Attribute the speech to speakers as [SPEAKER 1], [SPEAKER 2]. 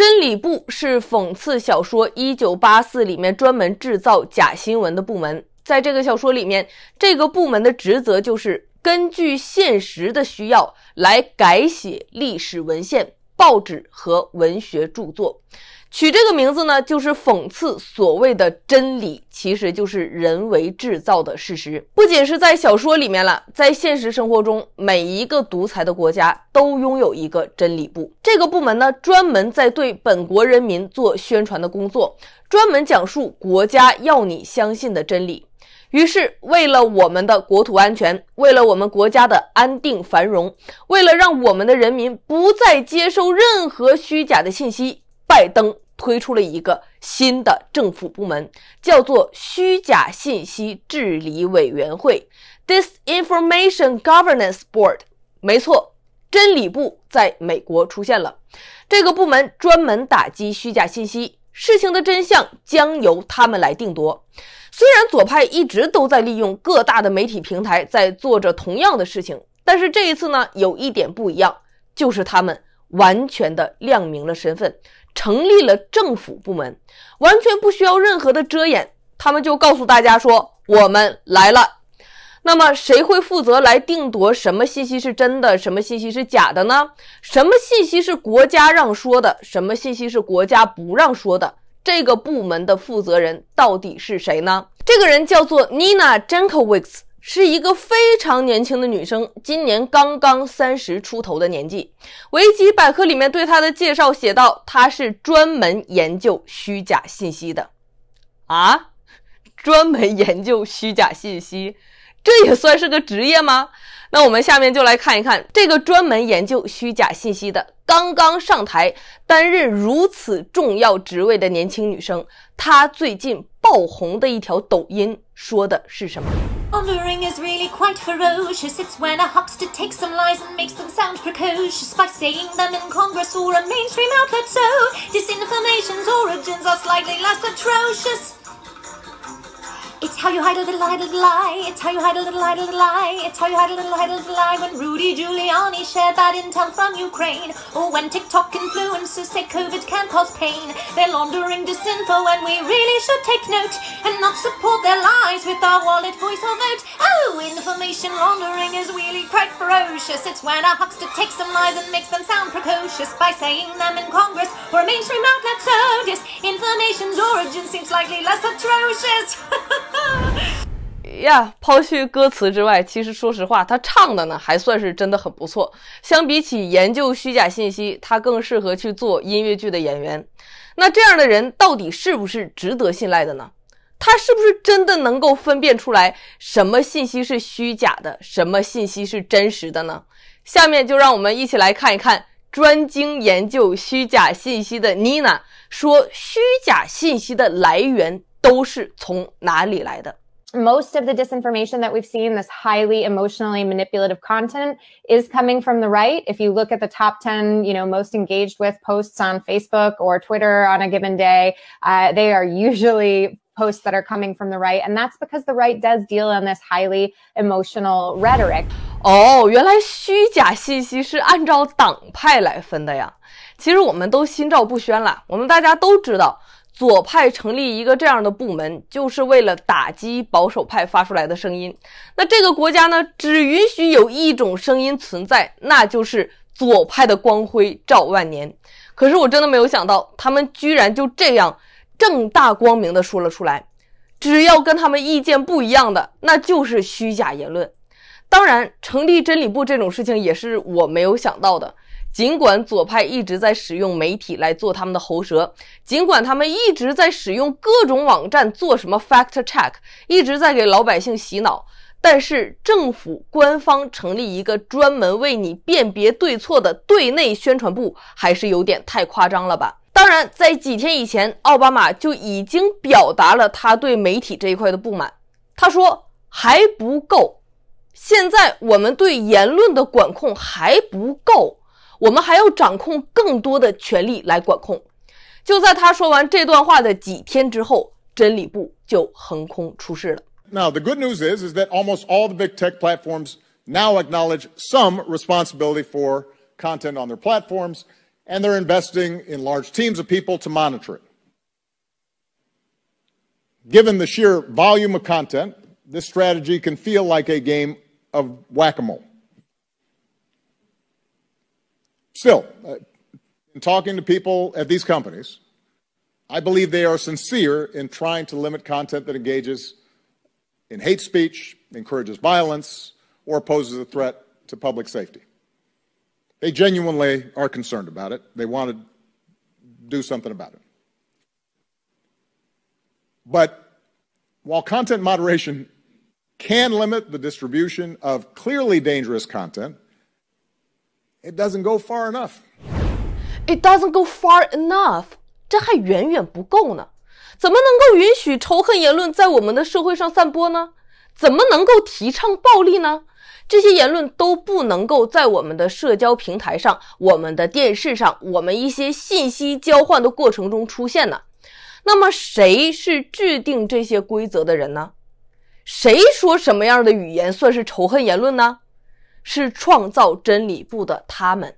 [SPEAKER 1] 真理部是讽刺小说《一九八四》里面专门制造假新闻的部门。在这个小说里面，这个部门的职责就是根据现实的需要来改写历史文献、报纸和文学著作。取这个名字呢，就是讽刺所谓的真理其实就是人为制造的事实。不仅是在小说里面了，在现实生活中，每一个独裁的国家都拥有一个真理部。这个部门呢，专门在对本国人民做宣传的工作，专门讲述国家要你相信的真理。于是，为了我们的国土安全，为了我们国家的安定繁荣，为了让我们的人民不再接受任何虚假的信息。拜登推出了一个新的政府部门，叫做虚假信息治理委员会，Disinformation Governance Board。没错，真理部在美国出现了。这个部门专门打击虚假信息，事情的真相将由他们来定夺。虽然左派一直都在利用各大的媒体平台在做着同样的事情，但是这一次呢，有一点不一样，就是他们完全的亮明了身份。成立了政府部门，完全不需要任何的遮掩，他们就告诉大家说：“我们来了。”那么，谁会负责来定夺什么信息是真的，什么信息是假的呢？什么信息是国家让说的，什么信息是国家不让说的？这个部门的负责人到底是谁呢？这个人叫做 Nina Jankowicz。是一个非常年轻的女生，今年刚刚三十出头的年纪。维基百科里面对她的介绍写到，她是专门研究虚假信息的。啊，专门研究虚假信息，这也算是个职业吗？那我们下面就来看一看这个专门研究虚假信息的刚刚上台担任如此重要职位的年轻女生，她最近。爆红的一条抖音说的是什么
[SPEAKER 2] ？Othering is really quite ferocious. It's when a huckster takes some lies and makes them sound precocious by saying them in Congress or a mainstream outlet. So, disinformation's origins are slightly less atrocious. It's how you hide a little, hide a little lie. It's how you hide a little, hide a little lie. It's how you hide a little, hide a little lie. When Rudy Giuliani shared bad intel from Ukraine, or when TikTok influencers say COVID can cause pain, they're laundering disinfo, and we really should take note and not support their lies with our wallet, voice, or vote. Oh, information laundering is really quite ferocious. It's when a huckster takes some lies and makes them sound precocious by saying them in Congress or a mainstream outlet. So, just information's origin seems likely less atrocious.
[SPEAKER 1] 呀，抛去歌词之外，其实说实话，他唱的呢还算是真的很不错。相比起研究虚假信息，他更适合去做音乐剧的演员。那这样的人到底是不是值得信赖的呢？他是不是真的能够分辨出来什么信息是虚假的，什么信息是真实的呢？下面就让我们一起来看一看专精研究虚假信息的妮娜说，虚假信息的来源都是从哪里来的。most of the disinformation that we've seen, this highly emotionally manipulative
[SPEAKER 2] content, is coming from the right. If you look at the top 10, you know, most engaged with posts on Facebook or Twitter on a given day, uh, they are usually posts that are coming from the right. And that's because the right
[SPEAKER 1] does deal in this highly emotional rhetoric. 哦，原来虚假信息是按照党派来分的呀！其实我们都心照不宣了，我们大家都知道。Oh, 左派成立一个这样的部门，就是为了打击保守派发出来的声音。那这个国家呢，只允许有一种声音存在，那就是左派的光辉照万年。可是我真的没有想到，他们居然就这样正大光明的说了出来：只要跟他们意见不一样的，那就是虚假言论。当然，成立真理部这种事情也是我没有想到的。尽管左派一直在使用媒体来做他们的喉舌，尽管他们一直在使用各种网站做什么 fact check，一直在给老百姓洗脑，但是政府官方成立一个专门为你辨别对错的对内宣传部，还是有点太夸张了吧？当然，在几天以前，奥巴马就已经表达了他对媒体这一块的不满。他说还不够，现在我们对言论的管控还不够。我们还要掌控更多的权力来管控。就在他说完这段话的几天之后，真理部就横
[SPEAKER 3] 空出世了。Now the good news is is that almost all the big tech platforms now acknowledge some responsibility for content on their platforms, and they're investing in large teams of people to monitor it. Given the sheer volume of content, this strategy can feel like a game of whack a mole. Still, uh, in talking to people at these companies, I believe they are sincere in trying to limit content that engages in hate speech, encourages violence, or poses a threat to public safety. They genuinely are concerned about it. They want to do something about it. But while content moderation can limit the distribution of clearly dangerous content,
[SPEAKER 1] It doesn't go far enough. It doesn't go far enough. 这还远远不够呢。怎么能够允许仇恨言论在我们的社会上散播呢？怎么能够提倡暴力呢？这些言论都不能够在我们的社交平台上、我们的电视上、我们一些信息交换的过程中出现呢？那么，谁是制定这些规则的人呢？谁说什么样的语言算是仇恨言论呢？是创造真理部的他们。